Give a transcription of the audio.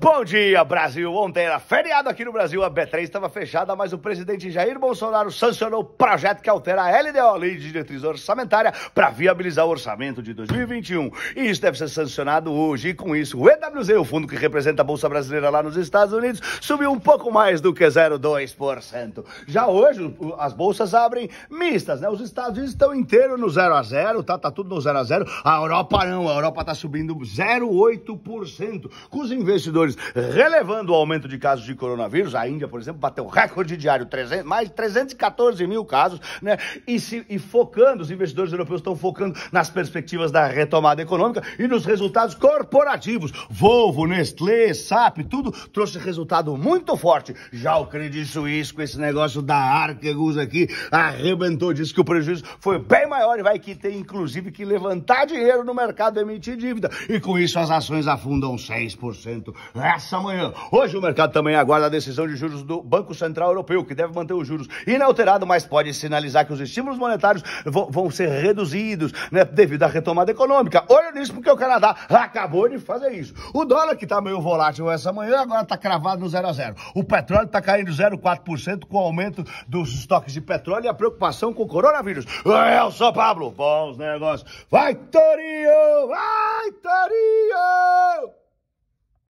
Bom dia, Brasil! Ontem era feriado aqui no Brasil, a B3 estava fechada, mas o presidente Jair Bolsonaro sancionou o projeto que altera a LDO, a Lei de Diretriz Orçamentária, para viabilizar o orçamento de 2021. E isso deve ser sancionado hoje. E com isso, o EWZ, o fundo que representa a Bolsa Brasileira lá nos Estados Unidos, subiu um pouco mais do que 0,2%. Já hoje, as bolsas abrem mistas, né? Os Estados Unidos estão inteiro no 0 a 0 tá? Tá tudo no 0 a 0 A Europa não, a Europa tá subindo 0,8%. Com os investidores investidores relevando o aumento de casos de coronavírus. A Índia, por exemplo, bateu recorde diário, 300, mais de 314 mil casos, né? E, se, e focando, os investidores europeus estão focando nas perspectivas da retomada econômica e nos resultados corporativos. Volvo, Nestlé, SAP, tudo trouxe resultado muito forte. Já o Credit Suisse, com esse negócio da Arquegus aqui, arrebentou, disse que o prejuízo foi bem maior e vai que ter, inclusive, que levantar dinheiro no mercado, emitir dívida. E com isso as ações afundam 6%. Essa manhã. Hoje o mercado também aguarda a decisão de juros do Banco Central Europeu, que deve manter os juros inalterados, mas pode sinalizar que os estímulos monetários vão ser reduzidos né, devido à retomada econômica. Olha nisso, porque o Canadá acabou de fazer isso. O dólar, que está meio volátil essa manhã, agora está cravado no 0 a 0 O petróleo está caindo 0,4% com o aumento dos estoques de petróleo e a preocupação com o coronavírus. Eu é, sou Pablo. Bons negócios. Vai, Torinho! Vai, Torinho!